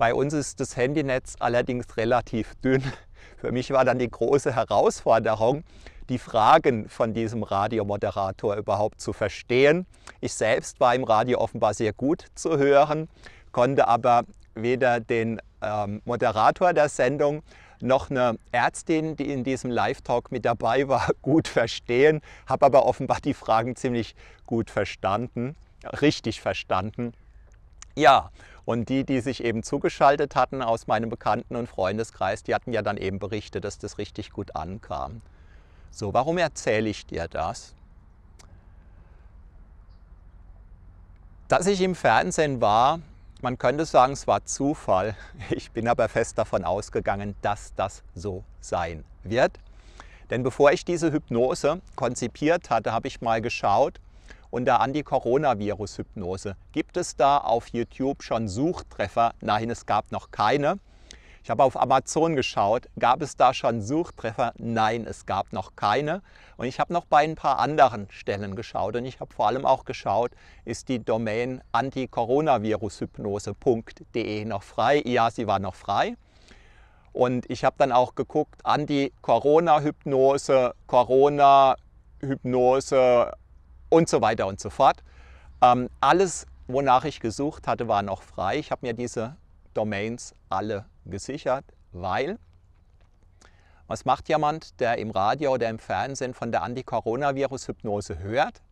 Bei uns ist das Handynetz allerdings relativ dünn. *laughs* Für mich war dann die große Herausforderung, die Fragen von diesem Radiomoderator überhaupt zu verstehen. Ich selbst war im Radio offenbar sehr gut zu hören, konnte aber weder den ähm, Moderator der Sendung noch eine Ärztin, die in diesem Live-Talk mit dabei war, *laughs* gut verstehen, habe aber offenbar die Fragen ziemlich gut verstanden, richtig verstanden. Ja, und die, die sich eben zugeschaltet hatten aus meinem Bekannten- und Freundeskreis, die hatten ja dann eben berichtet, dass das richtig gut ankam. So, warum erzähle ich dir das? Dass ich im Fernsehen war, man könnte sagen, es war Zufall. *laughs* Ich bin aber fest davon ausgegangen, dass das so sein wird. Denn bevor ich diese Hypnose konzipiert hatte, habe ich mal geschaut, unter Anti-Coronavirus-Hypnose. Gibt es da auf YouTube schon Suchtreffer? Nein, es gab noch keine. Ich habe auf Amazon geschaut, gab es da schon Suchtreffer? Nein, es gab noch keine. Und ich habe noch bei ein paar anderen Stellen geschaut und ich habe vor allem auch geschaut, ist die Domain anticoronavirushypnose.de noch frei? Ja, sie war noch frei. Und ich habe dann auch geguckt, Anti-Corona-Hypnose, Corona-Hypnose und so weiter und so fort. Ähm, alles, wonach ich gesucht hatte, war noch frei. Ich habe mir diese Domains alle gesichert, weil was macht jemand, der im Radio oder im Fernsehen von der Anti-Coronavirus-Hypnose hört?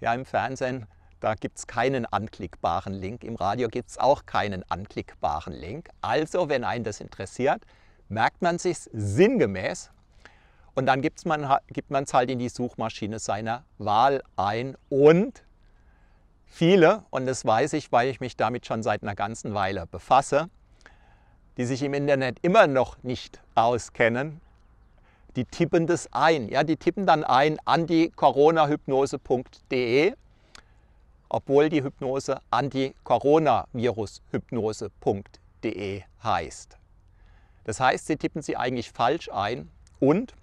Ja, im Fernsehen, da gibt es keinen anklickbaren Link, im Radio gibt es auch keinen anklickbaren Link. Also, wenn einen das interessiert, merkt man sich sinngemäß, und dann gibt's man, gibt man es halt in die Suchmaschine seiner Wahl ein. Und viele, und das weiß ich, weil ich mich damit schon seit einer ganzen Weile befasse, die sich im Internet immer noch nicht auskennen, die tippen das ein. Ja, die tippen dann ein anticoronahypnose.de, obwohl die Hypnose anticoronavirushypnose.de heißt. Das heißt, sie tippen sie eigentlich falsch ein und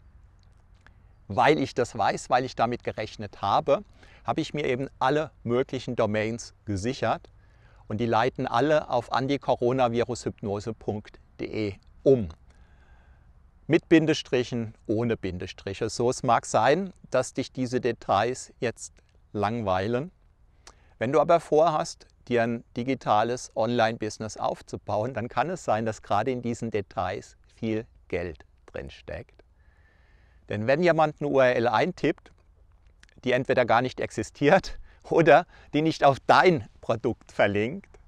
weil ich das weiß, weil ich damit gerechnet habe, habe ich mir eben alle möglichen Domains gesichert und die leiten alle auf anticoronavirushypnose.de um. Mit Bindestrichen, ohne Bindestriche. So, es mag sein, dass dich diese Details jetzt langweilen. Wenn du aber vorhast, dir ein digitales Online-Business aufzubauen, dann kann es sein, dass gerade in diesen Details viel Geld drin steckt. Denn wenn jemand eine URL eintippt, die entweder gar nicht existiert *laughs* oder die nicht auf dein Produkt verlinkt,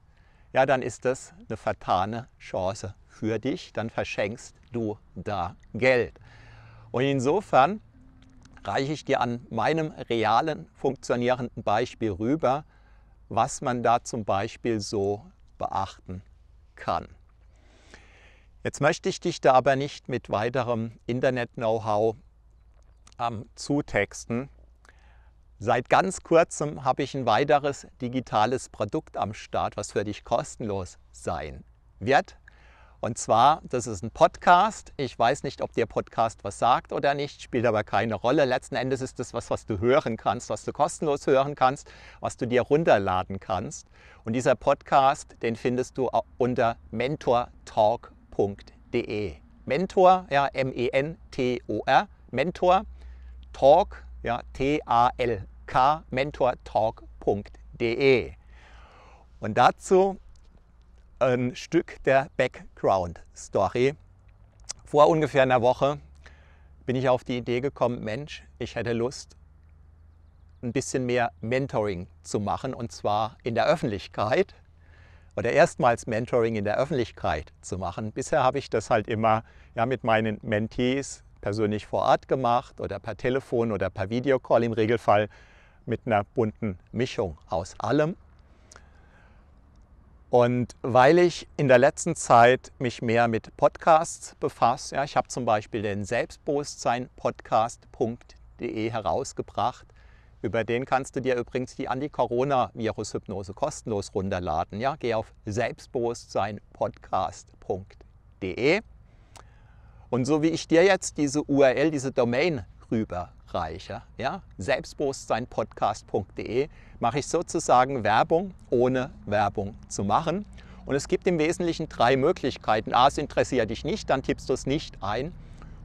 ja, dann ist das eine vertane Chance für dich, dann verschenkst du da Geld. Und insofern reiche ich dir an meinem realen funktionierenden Beispiel rüber, was man da zum Beispiel so beachten kann. Jetzt möchte ich dich da aber nicht mit weiterem Internet-Know-how am Zutexten. Seit ganz kurzem habe ich ein weiteres digitales Produkt am Start, was für dich kostenlos sein wird. Und zwar, das ist ein Podcast. Ich weiß nicht, ob dir Podcast was sagt oder nicht, spielt aber keine Rolle. Letzten Endes ist das was, was du hören kannst, was du kostenlos hören kannst, was du dir runterladen kannst. Und dieser Podcast, den findest du unter mentortalk.de. Mentor, ja, e M-E-N-T-O-R, Mentor talk, ja, T-A-L-K, mentortalk.de. Und dazu ein Stück der Background Story. Vor ungefähr einer Woche bin ich auf die Idee gekommen, Mensch, ich hätte Lust, ein bisschen mehr Mentoring zu machen und zwar in der Öffentlichkeit oder erstmals Mentoring in der Öffentlichkeit zu machen. Bisher habe ich das halt immer ja, mit meinen Mentees persönlich vor Ort gemacht oder per Telefon oder per Videocall im Regelfall mit einer bunten Mischung aus allem. Und weil ich in der letzten Zeit mich mehr mit Podcasts befasse, ja, ich habe zum Beispiel den Selbstbewusstseinpodcast.de herausgebracht. Über den kannst du dir übrigens die Anti-Corona-Virus-Hypnose kostenlos runterladen. Ja, geh auf selbstbewusstseinpodcast.de. Und so wie ich dir jetzt diese URL, diese Domain rüberreiche, ja, selbstbewusstseinpodcast.de, mache ich sozusagen Werbung, ohne Werbung zu machen. Und es gibt im Wesentlichen drei Möglichkeiten. A, es interessiert dich nicht, dann tippst du es nicht ein.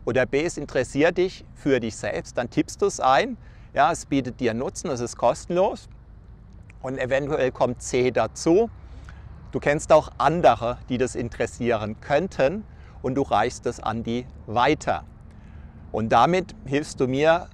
Oder B, es interessiert dich für dich selbst, dann tippst du es ein. Ja, es bietet dir Nutzen, es ist kostenlos. Und eventuell kommt C dazu. Du kennst auch andere, die das interessieren könnten und du reichst es an die weiter. Und damit hilfst du mir,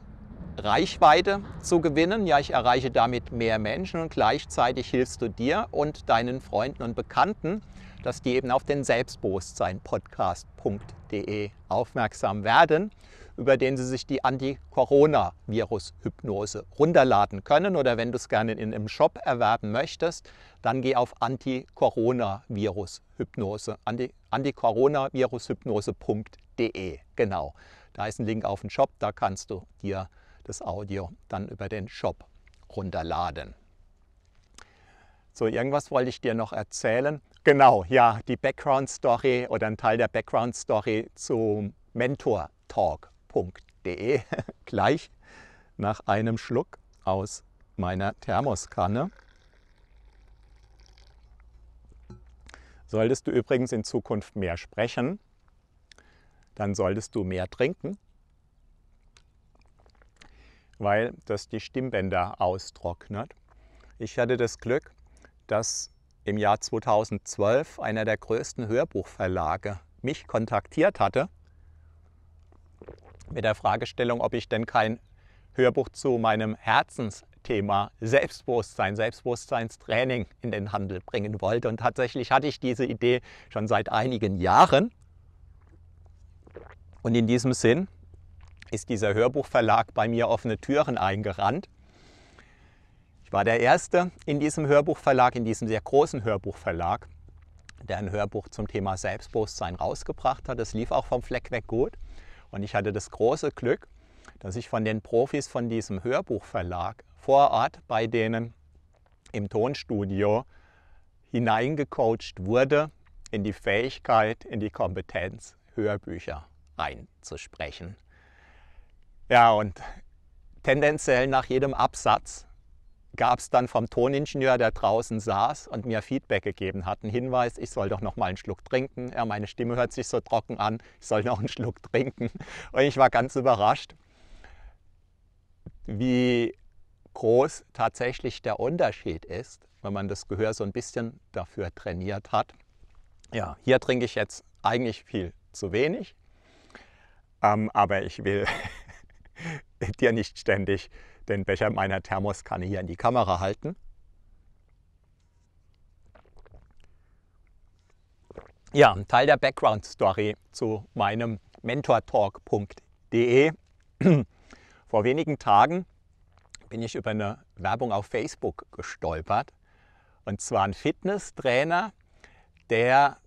Reichweite zu gewinnen. Ja, ich erreiche damit mehr Menschen und gleichzeitig hilfst du dir und deinen Freunden und Bekannten, dass die eben auf den Selbstbewusstsein-podcast.de aufmerksam werden über den Sie sich die Anti-Corona-Virus-Hypnose runterladen können. Oder wenn du es gerne in einem Shop erwerben möchtest, dann geh auf Anti-Corona-Virus-Hypnose, anti-corona-virus-hypnose.de. Genau, da ist ein Link auf den Shop, da kannst du dir das Audio dann über den Shop runterladen. So, irgendwas wollte ich dir noch erzählen. Genau, ja, die Background Story oder ein Teil der Background Story zum Mentor Talk www.weinundwein.de *laughs* gleich nach einem Schluck aus meiner Thermoskanne. Solltest du übrigens in Zukunft mehr sprechen, dann solltest du mehr trinken, weil das die Stimmbänder austrocknet. Ich hatte das Glück, dass im Jahr 2012 einer der größten Hörbuchverlage mich kontaktiert hatte mit der Fragestellung, ob ich denn kein Hörbuch zu meinem Herzensthema Selbstbewusstsein, Selbstbewusstseinstraining in den Handel bringen wollte. Und tatsächlich hatte ich diese Idee schon seit einigen Jahren. Und in diesem Sinn ist dieser Hörbuchverlag bei mir offene Türen eingerannt. Ich war der Erste in diesem Hörbuchverlag, in diesem sehr großen Hörbuchverlag, der ein Hörbuch zum Thema Selbstbewusstsein rausgebracht hat. Es lief auch vom Fleck weg gut. Und ich hatte das große Glück, dass ich von den Profis von diesem Hörbuchverlag vor Ort bei denen im Tonstudio hineingecoacht wurde in die Fähigkeit, in die Kompetenz, Hörbücher einzusprechen. Ja, und tendenziell nach jedem Absatz gab es dann vom Toningenieur, der draußen saß und mir Feedback gegeben hat, einen Hinweis, ich soll doch noch mal einen Schluck trinken. Ja, meine Stimme hört sich so trocken an, ich soll noch einen Schluck trinken. *laughs* Und ich war ganz überrascht, wie groß tatsächlich der Unterschied ist, wenn man das Gehör so ein bisschen dafür trainiert hat. Ja, hier trinke ich jetzt eigentlich viel zu wenig, ähm, aber ich will *laughs* dir nicht ständig den Becher meiner Thermoskanne hier in die Kamera halten. Ja, Teil der Background Story zu meinem mentortalk.de. *clears throat* Vor wenigen Tagen bin ich über eine Werbung auf Facebook gestolpert. Und zwar ein Fitnesstrainer, der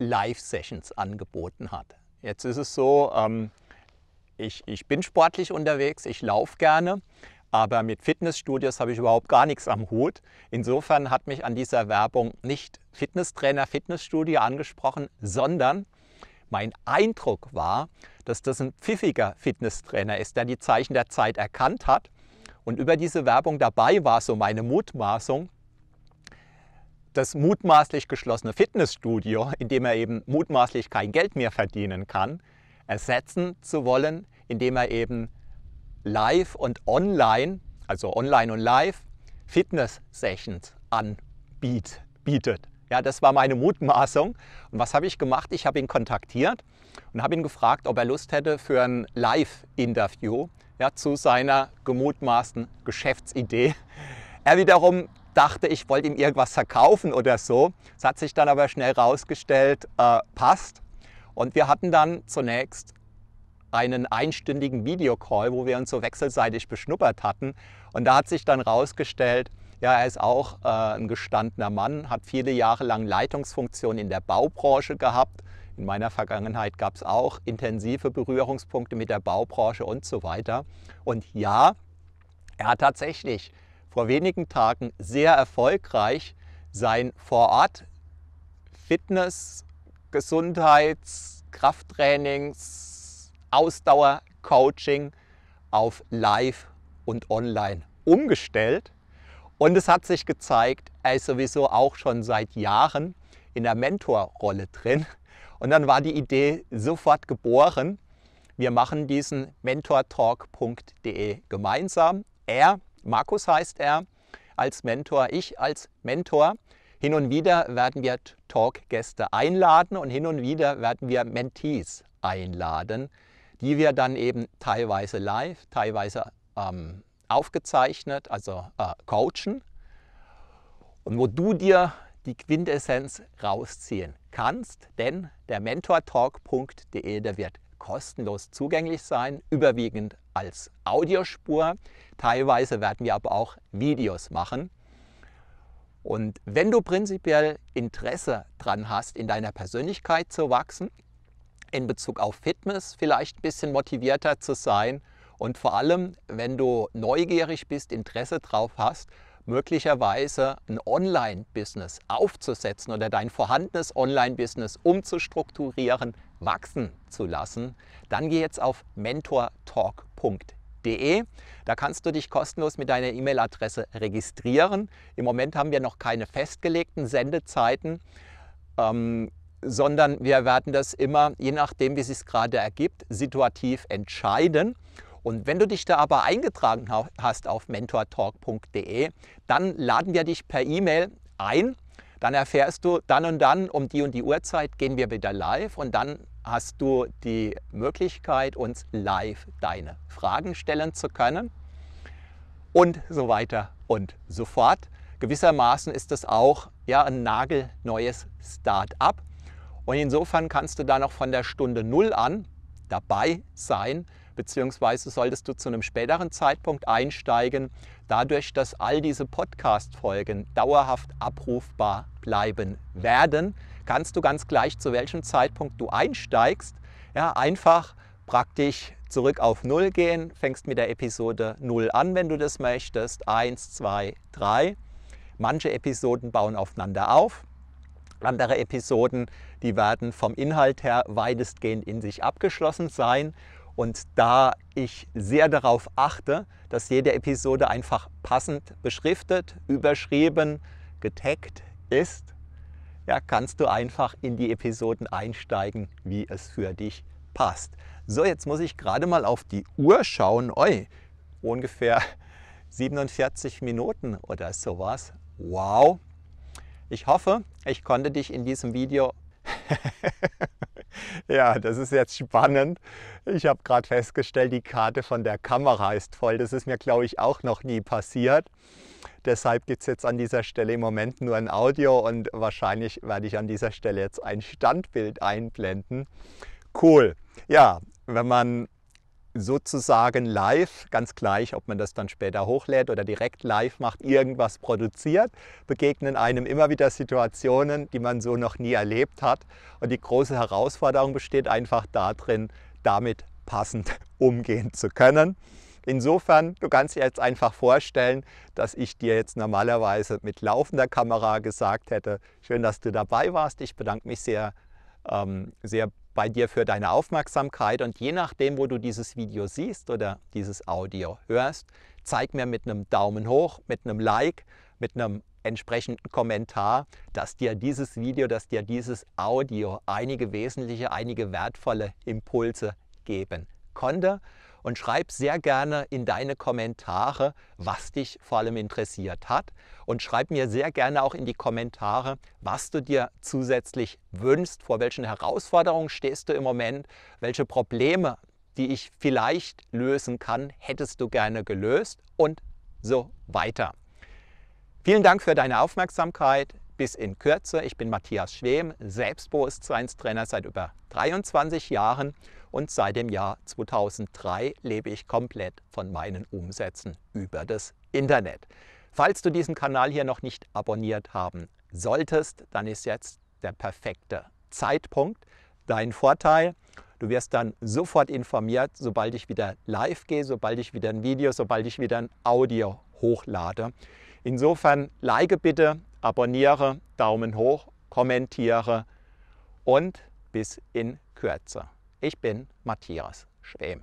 Live-Sessions angeboten hat. Jetzt ist es so, ähm, ich, ich bin sportlich unterwegs, ich laufe gerne aber mit Fitnessstudios habe ich überhaupt gar nichts am Hut. Insofern hat mich an dieser Werbung nicht Fitnesstrainer, Fitnessstudio angesprochen, sondern mein Eindruck war, dass das ein pfiffiger Fitnesstrainer ist, der die Zeichen der Zeit erkannt hat. Und über diese Werbung dabei war so meine Mutmaßung, das mutmaßlich geschlossene Fitnessstudio, in dem er eben mutmaßlich kein Geld mehr verdienen kann, ersetzen zu wollen, indem er eben Live- und Online, also Online und Live, Fitness-Sessions anbietet. Ja, das war meine Mutmaßung. Und was habe ich gemacht? Ich habe ihn kontaktiert und habe ihn gefragt, ob er Lust hätte für ein Live-Interview ja, zu seiner gemutmaßten Geschäftsidee. Er wiederum dachte, ich wollte ihm irgendwas verkaufen oder so. Es hat sich dann aber schnell herausgestellt, äh, passt. Und wir hatten dann zunächst einen einstündigen Videocall, wo wir uns so wechselseitig beschnuppert hatten. Und da hat sich dann herausgestellt, ja, er ist auch äh, ein gestandener Mann, hat viele Jahre lang Leitungsfunktionen in der Baubranche gehabt. In meiner Vergangenheit gab es auch intensive Berührungspunkte mit der Baubranche und so weiter. Und ja, er hat tatsächlich vor wenigen Tagen sehr erfolgreich sein vor Ort Fitness, Gesundheits, Krafttrainings, Ausdauer-Coaching auf Live und Online umgestellt. Und es hat sich gezeigt, er ist sowieso auch schon seit Jahren in der Mentorrolle drin. Und dann war die Idee sofort geboren. Wir machen diesen mentortalk.de gemeinsam. Er, Markus heißt er, als Mentor, ich als Mentor. Hin und wieder werden wir Talkgäste einladen und hin und wieder werden wir Mentees einladen die wir dann eben teilweise live, teilweise ähm, aufgezeichnet, also äh, coachen und wo du dir die Quintessenz rausziehen kannst, denn der mentortalk.de, der wird kostenlos zugänglich sein, überwiegend als Audiospur. Teilweise werden wir aber auch Videos machen. Und wenn du prinzipiell Interesse daran hast, in deiner Persönlichkeit zu wachsen, in Bezug auf Fitness vielleicht ein bisschen motivierter zu sein und vor allem, wenn du neugierig bist, Interesse drauf hast, möglicherweise ein Online-Business aufzusetzen oder dein vorhandenes Online-Business umzustrukturieren, wachsen zu lassen, dann geh jetzt auf mentortalk.de. Da kannst du dich kostenlos mit deiner E-Mail-Adresse registrieren. Im Moment haben wir noch keine festgelegten Sendezeiten. Ähm, sondern wir werden das immer, je nachdem, wie es sich gerade ergibt, situativ entscheiden. Und wenn du dich da aber eingetragen hast auf mentortalk.de, dann laden wir dich per E-Mail ein. Dann erfährst du, dann und dann um die und die Uhrzeit gehen wir wieder live und dann hast du die Möglichkeit, uns live deine Fragen stellen zu können und so weiter und so fort. Gewissermaßen ist das auch ja, ein nagelneues Start-up. Und insofern kannst du da noch von der Stunde null an dabei sein, beziehungsweise solltest du zu einem späteren Zeitpunkt einsteigen, dadurch, dass all diese Podcast-Folgen dauerhaft abrufbar bleiben werden, kannst du ganz gleich, zu welchem Zeitpunkt du einsteigst, ja, einfach praktisch zurück auf Null gehen, fängst mit der Episode 0 an, wenn du das möchtest, 1, 2, 3. Manche Episoden bauen aufeinander auf, andere Episoden, die werden vom Inhalt her weitestgehend in sich abgeschlossen sein. Und da ich sehr darauf achte, dass jede Episode einfach passend beschriftet, überschrieben, getaggt ist, ja, kannst du einfach in die Episoden einsteigen, wie es für dich passt. So, jetzt muss ich gerade mal auf die Uhr schauen. Oi, ungefähr 47 *laughs* Minuten oder sowas. Wow, ich hoffe, ich konnte dich in diesem Video... *laughs* ja, das ist jetzt spannend. Ich habe gerade festgestellt, die Karte von der Kamera ist voll. Das ist mir, glaube ich, auch noch nie passiert. Deshalb gibt es jetzt an dieser Stelle im Moment nur ein Audio und wahrscheinlich werde ich an dieser Stelle jetzt ein Standbild einblenden. Cool. Ja, wenn man sozusagen live, ganz gleich, ob man das dann später hochlädt oder direkt live macht, irgendwas produziert, begegnen einem immer wieder Situationen, die man so noch nie erlebt hat. Und die große Herausforderung besteht einfach darin, damit passend *laughs* umgehen zu können. Insofern, du kannst dir jetzt einfach vorstellen, dass ich dir jetzt normalerweise mit laufender Kamera gesagt hätte, schön, dass du dabei warst. Ich bedanke mich sehr, ähm, sehr bei dir für deine Aufmerksamkeit und je nachdem, wo du dieses Video siehst oder dieses Audio hörst, zeig mir mit einem Daumen hoch, mit einem Like, mit einem entsprechenden Kommentar, dass dir dieses Video, dass dir dieses Audio einige wesentliche, einige wertvolle Impulse geben konnte und schreib sehr gerne in deine Kommentare, was dich vor allem interessiert hat. Und schreib mir sehr gerne auch in die Kommentare, was du dir zusätzlich wünschst, vor welchen Herausforderungen stehst du im Moment, welche Probleme, die ich vielleicht lösen kann, hättest du gerne gelöst und so weiter. Vielen Dank für deine Aufmerksamkeit. Bis in Kürze. Ich bin Matthias Schwem, selbst Bewusstseinstrainer seit über 23 Jahren und seit dem Jahr 2003 lebe ich komplett von meinen Umsätzen über das Internet. Falls du diesen Kanal hier noch nicht abonniert haben solltest, dann ist jetzt der perfekte Zeitpunkt. Dein Vorteil, du wirst dann sofort informiert, sobald ich wieder live gehe, sobald ich wieder ein Video, sobald ich wieder ein Audio hochlade. Insofern like bitte, abonniere, Daumen hoch, kommentiere und bis in Kürze. Ich bin Matthias Schwem.